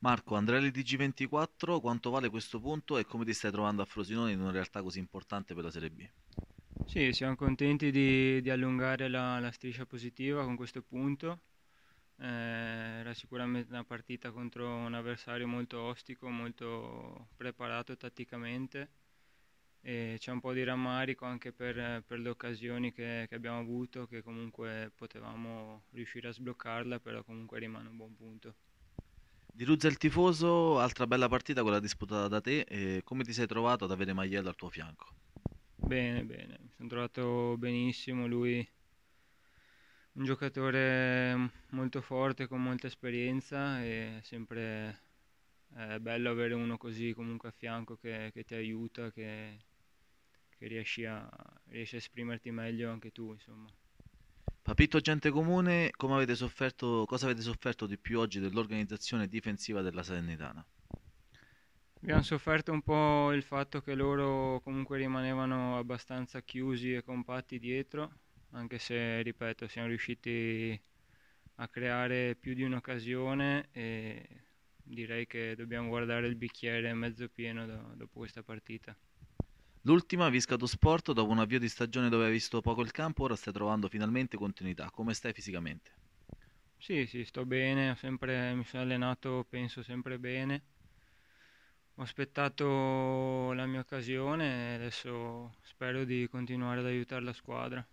Marco, Andrelli di G24, quanto vale questo punto e come ti stai trovando a Frosinone in una realtà così importante per la Serie B? Sì, siamo contenti di, di allungare la, la, striscia positiva con questo punto. Eh, era sicuramente una partita contro un avversario molto ostico, molto preparato tatticamente. c'è un po' di rammarico anche per, per le occasioni che, che abbiamo avuto, che comunque potevamo riuscire a sbloccarla, però comunque rimane un buon punto. Di Ruzza il tifoso, altra bella partita quella disputata da te, eh, come ti sei trovato ad avere Maiello al tuo fianco? Bene, bene, mi sono trovato benissimo, lui un giocatore molto forte, con molta esperienza e sempre è eh, bello avere uno così comunque a fianco che, che ti aiuta, che, che riesci, a, riesci a esprimerti meglio anche tu, insomma. Papitto gente comune, come avete sofferto, cosa avete sofferto di più oggi dell'organizzazione difensiva della Salernitana? Abbiamo sofferto un po' il fatto che loro comunque rimanevano abbastanza chiusi e compatti dietro, anche se, ripeto, siamo riusciti a creare più di un'occasione e direi che dobbiamo guardare il bicchiere mezzo pieno do dopo questa partita. L'ultima ha Viscato Sport, dopo un avvio di stagione dove hai visto poco il campo, ora stai trovando finalmente continuità. Come stai fisicamente? Sì, sì, sto bene, sempre, mi sono allenato, penso, sempre bene. Ho aspettato la mia occasione e adesso spero di continuare ad aiutare la squadra.